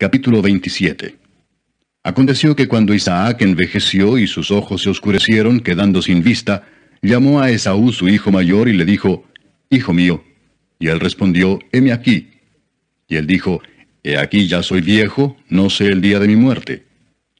Capítulo 27 Aconteció que cuando Isaac envejeció y sus ojos se oscurecieron, quedando sin vista, llamó a Esaú su hijo mayor y le dijo, Hijo mío. Y él respondió, Heme aquí. Y él dijo, He aquí ya soy viejo, no sé el día de mi muerte.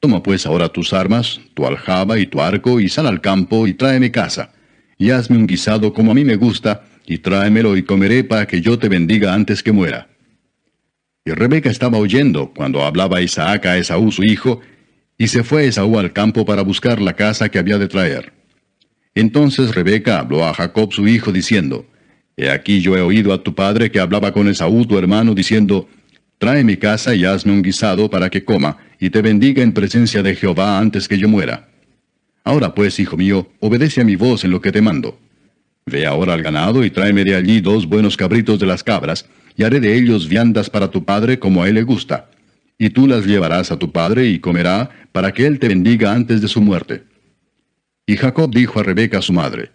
Toma pues ahora tus armas, tu aljaba y tu arco, y sal al campo y tráeme casa. Y hazme un guisado como a mí me gusta, y tráemelo y comeré para que yo te bendiga antes que muera. Y Rebeca estaba oyendo cuando hablaba Isaac a Esaú su hijo, y se fue Esaú al campo para buscar la casa que había de traer. Entonces Rebeca habló a Jacob su hijo diciendo, He aquí yo he oído a tu padre que hablaba con Esaú tu hermano diciendo, Trae mi casa y hazme un guisado para que coma, y te bendiga en presencia de Jehová antes que yo muera. Ahora pues, hijo mío, obedece a mi voz en lo que te mando. Ve ahora al ganado y tráeme de allí dos buenos cabritos de las cabras, y haré de ellos viandas para tu padre como a él le gusta. Y tú las llevarás a tu padre y comerá, para que él te bendiga antes de su muerte. Y Jacob dijo a Rebeca su madre,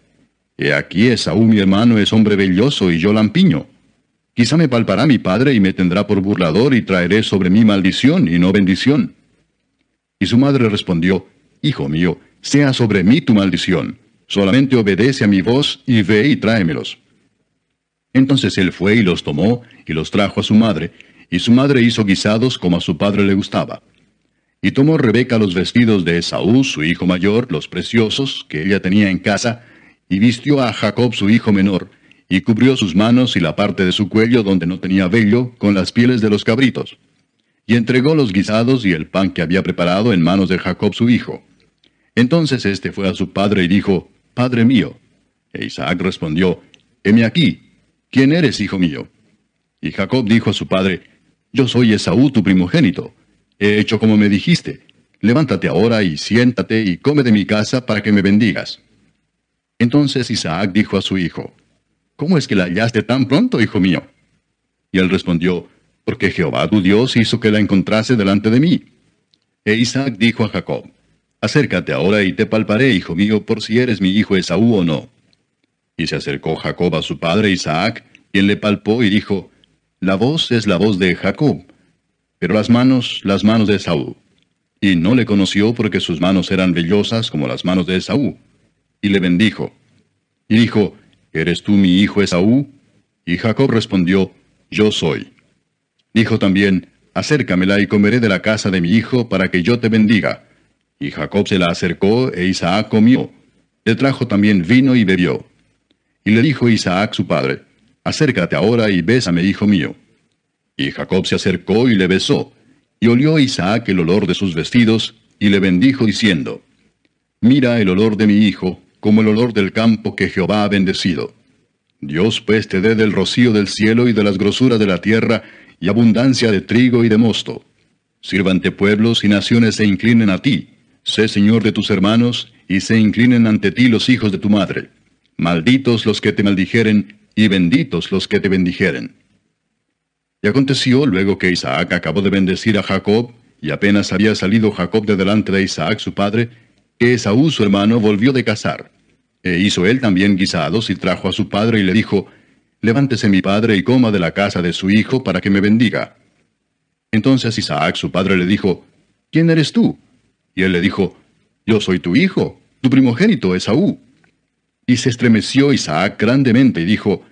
He aquí Esaú mi hermano es hombre velloso y yo lampiño. Quizá me palpará mi padre y me tendrá por burlador y traeré sobre mí maldición y no bendición. Y su madre respondió, Hijo mío, sea sobre mí tu maldición. Solamente obedece a mi voz y ve y tráemelos. Entonces él fue y los tomó, y los trajo a su madre, y su madre hizo guisados como a su padre le gustaba. Y tomó Rebeca los vestidos de Esaú, su hijo mayor, los preciosos, que ella tenía en casa, y vistió a Jacob su hijo menor, y cubrió sus manos y la parte de su cuello donde no tenía vello con las pieles de los cabritos. Y entregó los guisados y el pan que había preparado en manos de Jacob su hijo. Entonces éste fue a su padre y dijo, Padre mío. E Isaac respondió, Heme aquí. ¿quién eres, hijo mío? Y Jacob dijo a su padre, Yo soy Esaú, tu primogénito. He hecho como me dijiste. Levántate ahora y siéntate y come de mi casa para que me bendigas. Entonces Isaac dijo a su hijo, ¿Cómo es que la hallaste tan pronto, hijo mío? Y él respondió, Porque Jehová tu Dios hizo que la encontrase delante de mí. E Isaac dijo a Jacob, Acércate ahora y te palparé, hijo mío, por si eres mi hijo Esaú o no. Y se acercó Jacob a su padre Isaac, quien le palpó y dijo, La voz es la voz de Jacob, pero las manos, las manos de Esaú. Y no le conoció porque sus manos eran vellosas como las manos de Esaú. Y le bendijo. Y dijo, ¿Eres tú mi hijo Esaú? Y Jacob respondió, Yo soy. Dijo también, Acércamela y comeré de la casa de mi hijo para que yo te bendiga. Y Jacob se la acercó e Isaac comió. Le trajo también vino y bebió. Y le dijo Isaac su padre, Acércate ahora y bésame, hijo mío. Y Jacob se acercó y le besó, y olió Isaac el olor de sus vestidos, y le bendijo diciendo, Mira el olor de mi hijo, como el olor del campo que Jehová ha bendecido. Dios pues te dé del rocío del cielo y de las grosuras de la tierra, y abundancia de trigo y de mosto. Sírvante pueblos y naciones se inclinen a ti, sé señor de tus hermanos, y se inclinen ante ti los hijos de tu madre malditos los que te maldijeren, y benditos los que te bendijeren. Y aconteció luego que Isaac acabó de bendecir a Jacob, y apenas había salido Jacob de delante de Isaac su padre, que Esaú su hermano volvió de cazar. E hizo él también guisados y trajo a su padre y le dijo, Levántese mi padre y coma de la casa de su hijo para que me bendiga. Entonces Isaac su padre le dijo, ¿Quién eres tú? Y él le dijo, Yo soy tu hijo, tu primogénito Esaú. Y se estremeció Isaac grandemente y dijo,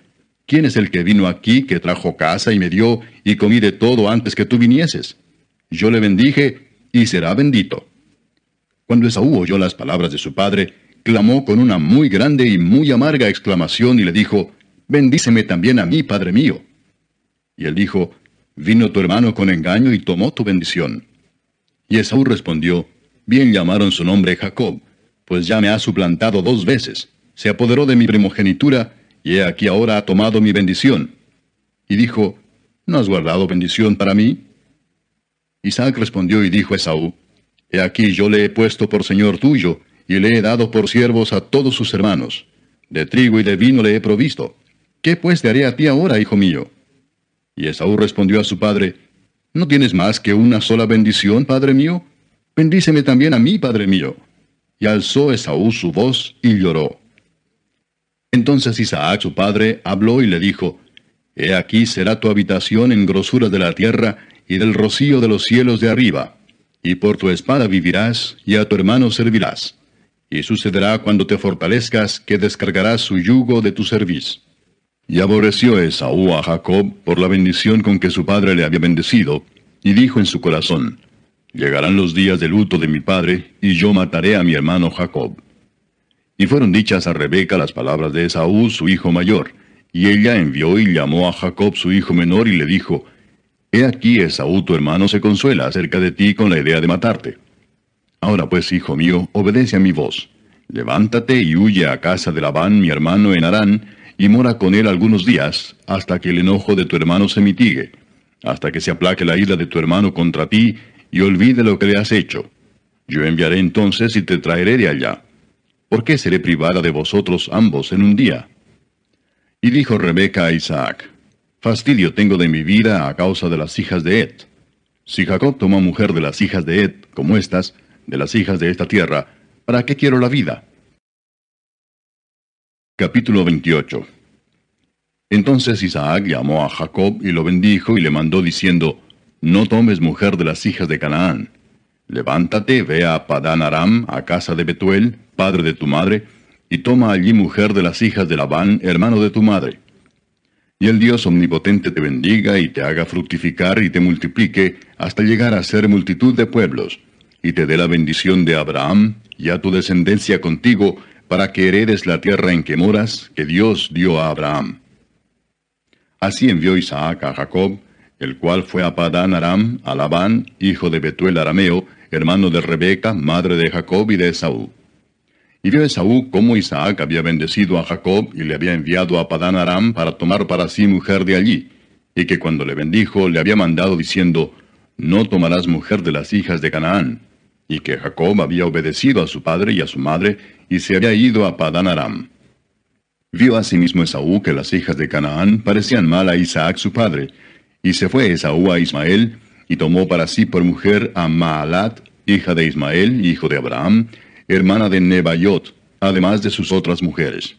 ¿quién es el que vino aquí, que trajo casa y me dio, y comí de todo antes que tú vinieses? Yo le bendije, y será bendito. Cuando Esaú oyó las palabras de su padre, clamó con una muy grande y muy amarga exclamación y le dijo, Bendíceme también a mí, padre mío. Y él dijo, Vino tu hermano con engaño y tomó tu bendición. Y Esaú respondió, Bien llamaron su nombre Jacob, pues ya me ha suplantado dos veces se apoderó de mi primogenitura, y he aquí ahora ha tomado mi bendición. Y dijo, ¿no has guardado bendición para mí? Isaac respondió y dijo a Esaú, He aquí yo le he puesto por señor tuyo, y le he dado por siervos a todos sus hermanos. De trigo y de vino le he provisto. ¿Qué pues te haré a ti ahora, hijo mío? Y Esaú respondió a su padre, ¿No tienes más que una sola bendición, padre mío? Bendíceme también a mí, padre mío. Y alzó Esaú su voz y lloró. Entonces Isaac su padre habló y le dijo, He aquí será tu habitación en grosura de la tierra y del rocío de los cielos de arriba, y por tu espada vivirás y a tu hermano servirás. Y sucederá cuando te fortalezcas que descargarás su yugo de tu cerviz. Y aborreció Esaú a Jacob por la bendición con que su padre le había bendecido, y dijo en su corazón, Llegarán los días de luto de mi padre, y yo mataré a mi hermano Jacob. Y fueron dichas a Rebeca las palabras de Esaú, su hijo mayor. Y ella envió y llamó a Jacob, su hijo menor, y le dijo, He aquí Esaú, tu hermano, se consuela acerca de ti con la idea de matarte. Ahora pues, hijo mío, obedece a mi voz. Levántate y huye a casa de Labán, mi hermano, en Harán, y mora con él algunos días, hasta que el enojo de tu hermano se mitigue, hasta que se aplaque la ira de tu hermano contra ti, y olvide lo que le has hecho. Yo enviaré entonces y te traeré de allá. ¿por qué seré privada de vosotros ambos en un día? Y dijo Rebeca a Isaac, Fastidio tengo de mi vida a causa de las hijas de Ed. Si Jacob toma mujer de las hijas de Ed, como estas, de las hijas de esta tierra, ¿para qué quiero la vida? Capítulo 28 Entonces Isaac llamó a Jacob y lo bendijo y le mandó diciendo, No tomes mujer de las hijas de Canaán. Levántate, ve a Padán Aram, a casa de Betuel, padre de tu madre, y toma allí mujer de las hijas de Labán, hermano de tu madre. Y el Dios omnipotente te bendiga y te haga fructificar y te multiplique hasta llegar a ser multitud de pueblos, y te dé la bendición de Abraham y a tu descendencia contigo, para que heredes la tierra en que moras, que Dios dio a Abraham. Así envió Isaac a Jacob, el cual fue a Padán Aram, a Labán, hijo de Betuel Arameo, hermano de Rebeca, madre de Jacob y de Esaú. Y vio Esaú cómo Isaac había bendecido a Jacob y le había enviado a Padán Aram para tomar para sí mujer de allí, y que cuando le bendijo le había mandado diciendo, No tomarás mujer de las hijas de Canaán, y que Jacob había obedecido a su padre y a su madre, y se había ido a Padán Aram. Vio asimismo Esaú que las hijas de Canaán parecían mal a Isaac su padre, y se fue Esaú a Ismael, y tomó para sí por mujer a Maalat, hija de Ismael, hijo de Abraham, hermana de Nebaiot, además de sus otras mujeres.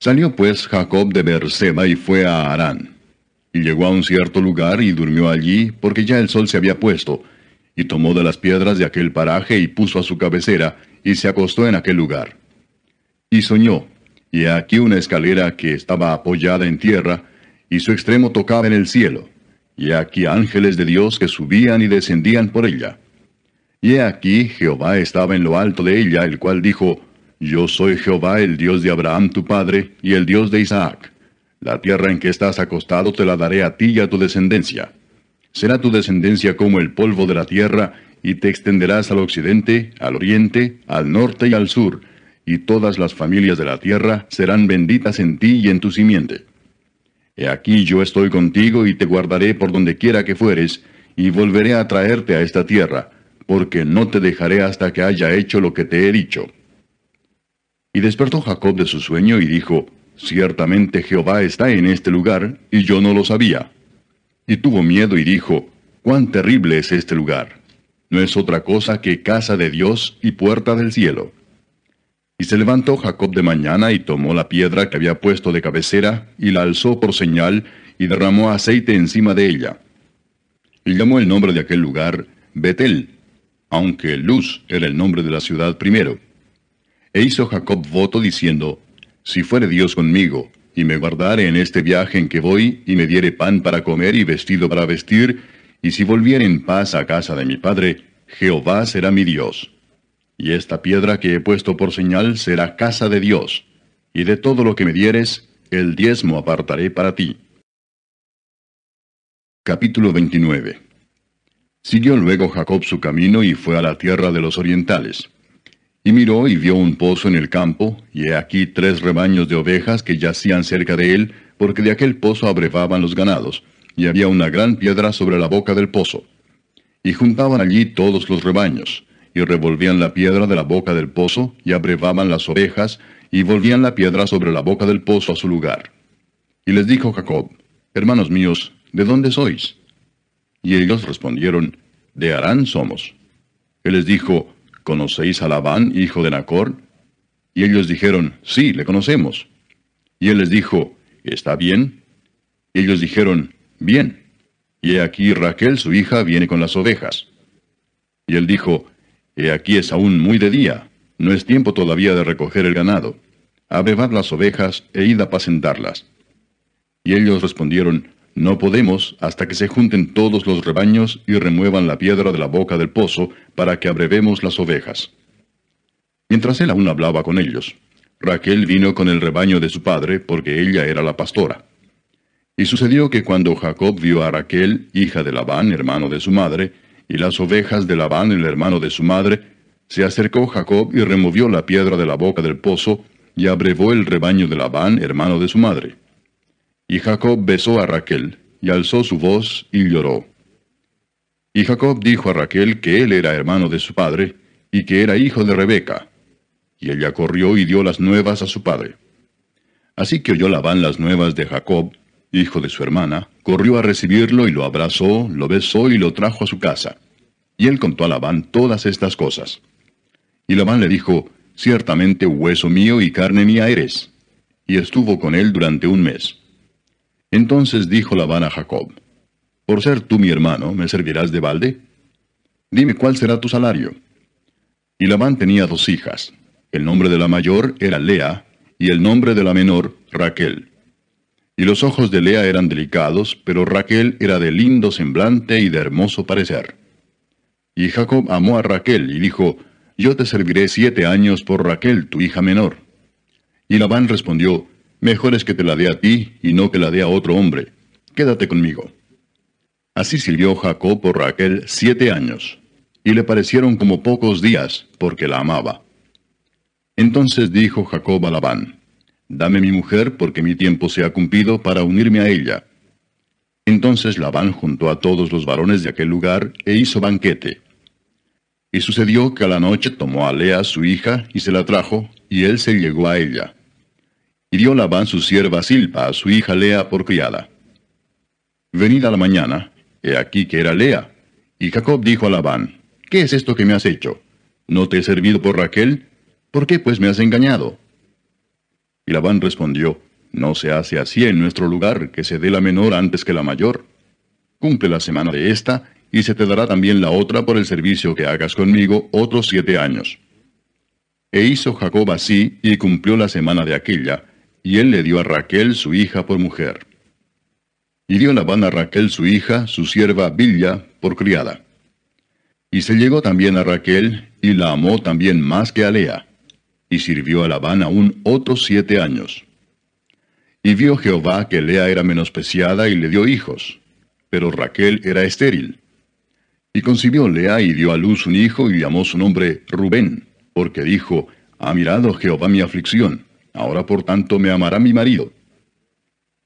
Salió pues Jacob de Berseba y fue a Arán, Y llegó a un cierto lugar y durmió allí, porque ya el sol se había puesto, y tomó de las piedras de aquel paraje y puso a su cabecera, y se acostó en aquel lugar. Y soñó, y aquí una escalera que estaba apoyada en tierra, y su extremo tocaba en el cielo, y aquí ángeles de Dios que subían y descendían por ella. Y aquí Jehová estaba en lo alto de ella, el cual dijo, Yo soy Jehová, el Dios de Abraham tu padre, y el Dios de Isaac. La tierra en que estás acostado te la daré a ti y a tu descendencia. Será tu descendencia como el polvo de la tierra, y te extenderás al occidente, al oriente, al norte y al sur, y todas las familias de la tierra serán benditas en ti y en tu simiente. He aquí yo estoy contigo y te guardaré por donde quiera que fueres, y volveré a traerte a esta tierra, porque no te dejaré hasta que haya hecho lo que te he dicho. Y despertó Jacob de su sueño y dijo, Ciertamente Jehová está en este lugar, y yo no lo sabía. Y tuvo miedo y dijo, Cuán terrible es este lugar. No es otra cosa que casa de Dios y puerta del cielo. Y se levantó Jacob de mañana y tomó la piedra que había puesto de cabecera, y la alzó por señal, y derramó aceite encima de ella. Y llamó el nombre de aquel lugar Betel, aunque Luz era el nombre de la ciudad primero. E hizo Jacob voto diciendo, Si fuere Dios conmigo, y me guardare en este viaje en que voy, y me diere pan para comer y vestido para vestir, y si volviere en paz a casa de mi padre, Jehová será mi Dios. Y esta piedra que he puesto por señal será casa de Dios, y de todo lo que me dieres, el diezmo apartaré para ti. Capítulo 29 Siguió luego Jacob su camino y fue a la tierra de los orientales. Y miró y vio un pozo en el campo, y he aquí tres rebaños de ovejas que yacían cerca de él, porque de aquel pozo abrevaban los ganados, y había una gran piedra sobre la boca del pozo. Y juntaban allí todos los rebaños, y revolvían la piedra de la boca del pozo, y abrevaban las ovejas, y volvían la piedra sobre la boca del pozo a su lugar. Y les dijo Jacob, Hermanos míos, ¿de dónde sois? Y ellos respondieron, De Arán somos. Él les dijo, ¿Conocéis a Labán, hijo de Nacor? Y ellos dijeron, Sí, le conocemos. Y él les dijo, ¿Está bien? Y ellos dijeron, Bien. Y he aquí Raquel, su hija, viene con las ovejas. Y él dijo, He aquí es aún muy de día, no es tiempo todavía de recoger el ganado. Abrevad las ovejas e id a apacentarlas. Y ellos respondieron, no podemos hasta que se junten todos los rebaños y remuevan la piedra de la boca del pozo para que abrevemos las ovejas. Mientras él aún hablaba con ellos, Raquel vino con el rebaño de su padre porque ella era la pastora. Y sucedió que cuando Jacob vio a Raquel, hija de Labán, hermano de su madre, y las ovejas de Labán, el hermano de su madre, se acercó Jacob y removió la piedra de la boca del pozo, y abrevó el rebaño de Labán, hermano de su madre. Y Jacob besó a Raquel, y alzó su voz, y lloró. Y Jacob dijo a Raquel que él era hermano de su padre, y que era hijo de Rebeca. Y ella corrió y dio las nuevas a su padre. Así que oyó Labán las nuevas de Jacob, hijo de su hermana, corrió a recibirlo y lo abrazó, lo besó y lo trajo a su casa. Y él contó a Labán todas estas cosas. Y Labán le dijo, Ciertamente hueso mío y carne mía eres. Y estuvo con él durante un mes. Entonces dijo Labán a Jacob, Por ser tú mi hermano, ¿me servirás de balde? Dime cuál será tu salario. Y Labán tenía dos hijas. El nombre de la mayor era Lea, y el nombre de la menor, Raquel. Y los ojos de Lea eran delicados, pero Raquel era de lindo semblante y de hermoso parecer. Y Jacob amó a Raquel y dijo, Yo te serviré siete años por Raquel, tu hija menor. Y Labán respondió, Mejor es que te la dé a ti y no que la dé a otro hombre. Quédate conmigo. Así sirvió Jacob por Raquel siete años, y le parecieron como pocos días, porque la amaba. Entonces dijo Jacob a Labán, Dame mi mujer, porque mi tiempo se ha cumplido para unirme a ella. Entonces Labán juntó a todos los varones de aquel lugar e hizo banquete. Y sucedió que a la noche tomó a Lea su hija y se la trajo, y él se llegó a ella pidió Labán su sierva Silpa, a su hija Lea, por criada. Venida la mañana, he aquí que era Lea. Y Jacob dijo a Labán, ¿qué es esto que me has hecho? ¿No te he servido por Raquel? ¿Por qué pues me has engañado? Y Labán respondió, No se hace así en nuestro lugar, que se dé la menor antes que la mayor. Cumple la semana de esta, y se te dará también la otra por el servicio que hagas conmigo otros siete años. E hizo Jacob así, y cumplió la semana de aquella, y él le dio a Raquel su hija por mujer. Y dio Labán a Raquel su hija, su sierva Villa, por criada. Y se llegó también a Raquel, y la amó también más que a Lea, y sirvió a Labán aún otros siete años. Y vio Jehová que Lea era menospreciada y le dio hijos, pero Raquel era estéril. Y concibió Lea y dio a luz un hijo y llamó su nombre Rubén, porque dijo, Ha mirado Jehová mi aflicción Ahora por tanto me amará mi marido.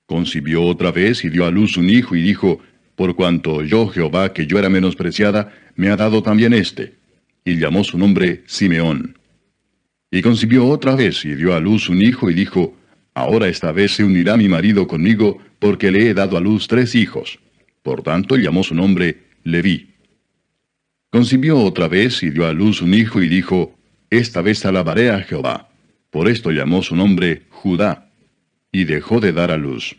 Concibió otra vez y dio a luz un hijo y dijo, Por cuanto yo Jehová, que yo era menospreciada, me ha dado también éste. Y llamó su nombre Simeón. Y concibió otra vez y dio a luz un hijo y dijo, Ahora esta vez se unirá mi marido conmigo, porque le he dado a luz tres hijos. Por tanto llamó su nombre Leví. Concibió otra vez y dio a luz un hijo y dijo, Esta vez alabaré a Jehová. Por esto llamó su nombre Judá, y dejó de dar a luz.